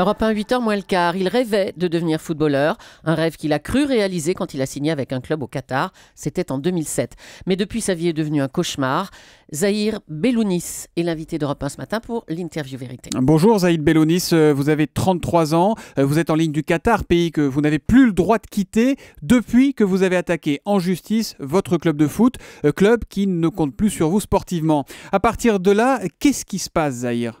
Europe 1, 8h moins le quart. Il rêvait de devenir footballeur, un rêve qu'il a cru réaliser quand il a signé avec un club au Qatar. C'était en 2007. Mais depuis, sa vie est devenue un cauchemar. Zahir Belounis est l'invité d'Europe 1 ce matin pour l'interview vérité. Bonjour Zahir Belounis, euh, vous avez 33 ans, euh, vous êtes en ligne du Qatar, pays que vous n'avez plus le droit de quitter depuis que vous avez attaqué en justice votre club de foot, euh, club qui ne compte plus sur vous sportivement. À partir de là, qu'est-ce qui se passe Zahir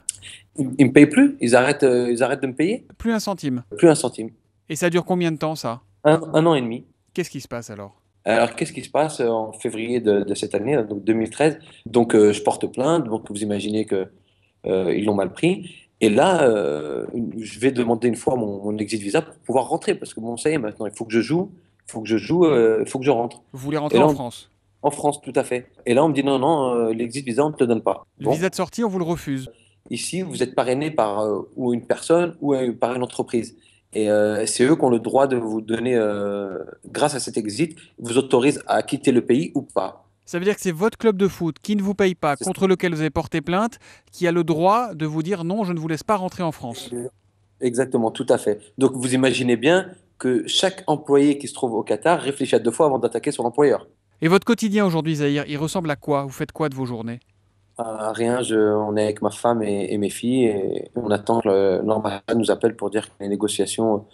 ils me payent plus, ils arrêtent, euh, ils arrêtent de me payer. Plus un centime. Plus un centime. Et ça dure combien de temps ça un, an et demi. Qu'est-ce qui se passe alors alors, qu'est-ce qui se passe euh, en février de, cette année, donc 2013 Donc, euh, je porte plainte, donc vous imaginez qu'ils l'ont mal pris. Et là, je vais demander une fois mon, exit visa pour pouvoir rentrer, parce que bon, ça maintenant, il faut que je joue, il faut que je joue, il faut que je rentre. Vous voulez rentrer en France En France, tout à fait. Et là, on me dit non, non, l'exit visa, on ne te le donne pas. Le visa de sortie, on vous le refuse. Ici, vous êtes parrainé par euh, ou une personne ou euh, par une entreprise. Et euh, c'est eux qui ont le droit de vous donner, grâce à cet exit, vous autorise à quitter le pays ou pas. Ça veut dire que c'est votre club de foot qui ne vous paye pas, contre lequel vous avez porté plainte, qui a le droit de vous dire non, je ne vous laisse pas rentrer en France. Exactement, tout à fait. Donc vous imaginez bien que chaque employé qui se trouve au Qatar réfléchit à deux fois avant d'attaquer son employeur. Et votre quotidien aujourd'hui, Zahir, il ressemble à quoi Vous faites quoi de vos journées rien, je, on est avec ma femme et, mes filles et on attend que l'ambassade nous appelle pour dire que les négociations,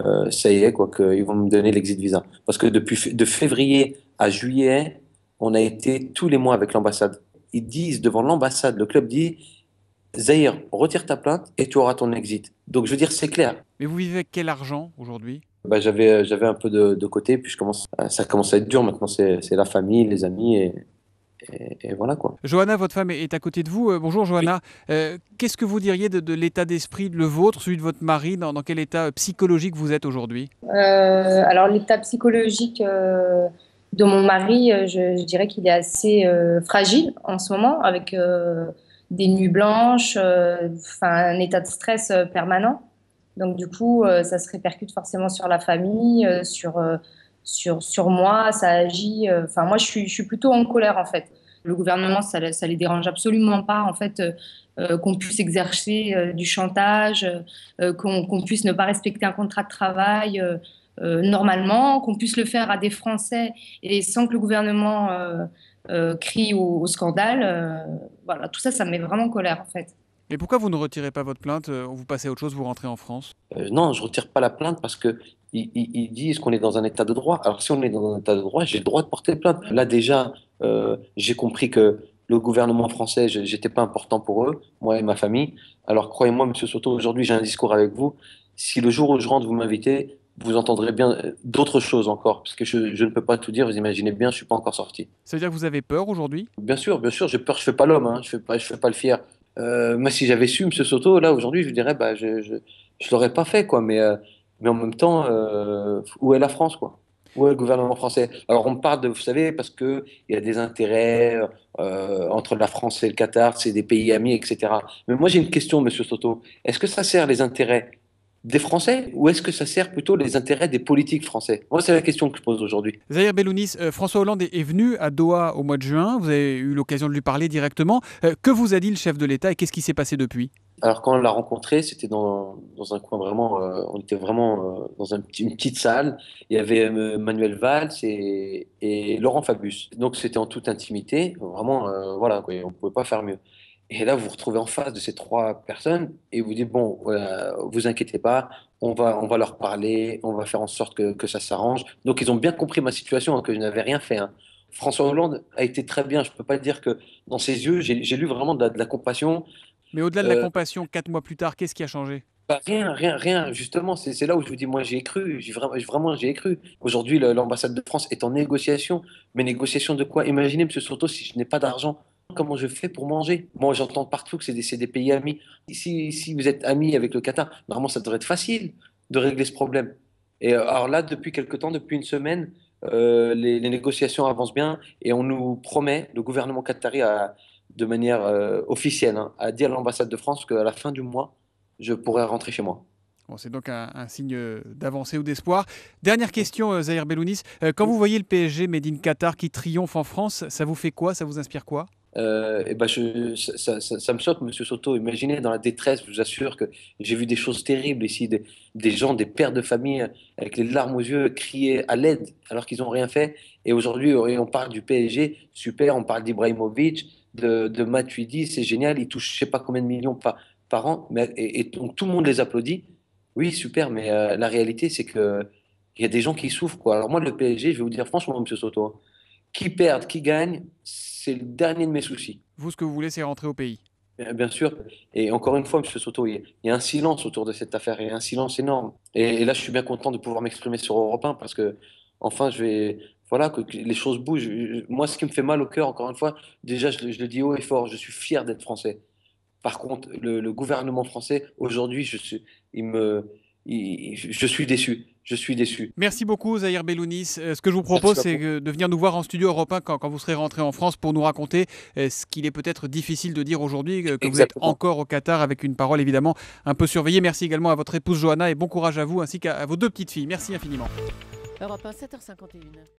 euh, ça y est, quoi, ils vont me donner l'exit visa. Parce que depuis de février à juillet, on a été tous les mois avec l'ambassade. Ils disent devant l'ambassade, le club dit Zahir, retire ta plainte et tu auras ton exit. Donc je veux dire, c'est clair. Mais vous vivez avec quel argent aujourd'hui bah, j'avais, euh, j'avais un peu de, de, côté, puis je commence, euh, ça commence à être dur. Maintenant, c'est, la famille, les amis, et et, voilà quoi. Johanna, votre femme est à côté de vous. Euh, bonjour Johanna. Euh, qu'est-ce que vous diriez de, l'état d'esprit de le vôtre, celui de votre mari Dans, quel état euh, psychologique vous êtes aujourd'hui Alors l'état psychologique de mon mari, je, je dirais qu'il est assez fragile en ce moment, avec des nuits blanches, un état de stress permanent. Donc du coup, ça se répercute forcément sur la famille, sur sur, sur moi, ça agit. Euh, enfin, moi, je suis, je suis plutôt en colère, en fait. Le gouvernement, ça ne les dérange absolument pas, en fait, euh, euh, qu'on puisse exercer du chantage, qu'on puisse ne pas respecter un contrat de travail normalement, qu'on puisse le faire à des Français et sans que le gouvernement crie au, scandale. voilà, tout ça, ça me met vraiment en colère, en fait. Mais pourquoi vous ne retirez pas votre plainte Vous passez à autre chose, vous rentrez en France Non, je ne retire pas la plainte parce que ils, disent qu'on est dans un état de droit. Alors si on est dans un état de droit, j'ai le droit de porter plainte. Là déjà, euh, j'ai compris que le gouvernement français, j'étais pas important pour eux, moi et ma famille. Alors croyez-moi, Monsieur Soto, aujourd'hui j'ai un discours avec vous. Si le jour où je rentre, vous m'invitez, vous entendrez bien euh, d'autres choses encore, parce que je, ne peux pas tout dire, vous imaginez bien, je ne suis pas encore sorti. Ça veut dire que vous avez peur aujourd'hui Bien sûr, bien sûr, j'ai peur, je ne fais pas l'homme, hein. je ne fais, pas le fier. Euh, moi, si j'avais su M. Soto, là, aujourd'hui, je dirais, bah, je ne l'aurais pas fait, quoi, mais euh, mais en même temps, euh, où est la France, quoi Où est le gouvernement français Alors, on parle de, vous savez, parce qu'il y a des intérêts euh, entre la France et le Qatar, c'est des pays amis, etc. Mais moi, j'ai une question, monsieur Soto. Est-ce que ça sert les intérêts des Français ou est-ce que ça sert plutôt les intérêts des politiques français Moi, c'est la question que je pose aujourd'hui. Zahir Belounis, euh, François Hollande est venu à Doha au mois de juin. Vous avez eu l'occasion de lui parler directement. Euh, que vous a dit le chef de l'État et qu'est-ce qui s'est passé depuis alors quand on l'a rencontré, c'était dans, un coin vraiment, euh, on était vraiment dans une petite salle. Il y avait Manuel Valls et, Laurent Fabius. Donc c'était en toute intimité, vraiment, voilà, on ne pouvait pas faire mieux. Et là, vous vous retrouvez en face de ces trois personnes et vous dites, bon, euh, vous inquiétez pas, on va, on va leur parler, on va faire en sorte que, ça s'arrange. Donc, ils ont bien compris ma situation, hein, que je n'avais rien fait. Hein. François Hollande a été très bien. Je ne peux pas dire que dans ses yeux, j'ai lu vraiment de la, compassion. Mais au-delà de la euh, compassion, quatre mois plus tard, qu'est-ce qui a changé bah, Rien, rien, rien. Justement, c'est là où je vous dis, moi, j'ai cru. Vraiment, j'ai cru. Aujourd'hui, l'ambassade de France est en négociation. Mais négociation de quoi Imaginez, M. Soto, si je n'ai pas d'argent, comment je fais pour manger Moi, j'entends partout que c'est des, pays amis. Si, vous êtes amis avec le Qatar, normalement, ça devrait être facile de régler ce problème. Et euh, alors là, depuis quelque temps, depuis une semaine, euh, les, négociations avancent bien et on nous promet, le gouvernement qatari, de manière euh, officielle, à hein, dire à l'ambassade de France qu'à la fin du mois, je pourrais rentrer chez moi. c'est donc un, signe d'avancée ou d'espoir. Dernière question, Zahir Belounis. Quand vous voyez le PSG Made in Qatar qui triomphe en France, ça vous fait quoi Ça vous inspire quoi euh, et ben je, ça, me saute Monsieur Soto. Imaginez dans la détresse, je vous assure que j'ai vu des choses terribles ici, des, gens, des pères de famille avec les larmes aux yeux crier à l'aide alors qu'ils n'ont rien fait. Et aujourd'hui, on parle du PSG, super, on parle d'Ibrahimovic, de, de Matuidi, c'est génial, ils touchent je sais pas combien de millions par, par an, mais, et, donc tout le monde les applaudit. Oui, super, mais euh, la réalité, c'est que il y a des gens qui souffrent. Quoi. Alors moi, le PSG, je vais vous dire franchement, Monsieur Soto, hein, qui perd, qui gagne, c'est le dernier de mes soucis. Vous, ce que vous voulez, c'est rentrer au pays euh, Bien sûr. Et encore une fois, M. Soto, il y a un silence autour de cette affaire, il y a un silence énorme. Et, là, je suis bien content de pouvoir m'exprimer sur Europe 1 parce que, enfin, je vais. Voilà, que les choses bougent. Moi, ce qui me fait mal au cœur, encore une fois, déjà, je, le dis haut et fort, je suis fier d'être français. Par contre, le, le gouvernement français, aujourd'hui, je suis, il me, je suis déçu. Je suis déçu. Merci beaucoup, Zahir Belounis. Euh, ce que je vous propose, c'est de venir nous voir en studio européen quand, vous serez rentré en France pour nous raconter euh, ce qu'il est peut-être difficile de dire aujourd'hui, euh, que vous êtes encore au Qatar avec une parole évidemment un peu surveillée. Merci également à votre épouse Johanna et bon courage à vous ainsi qu'à vos deux petites filles. Merci infiniment. Europe 1, 7h51.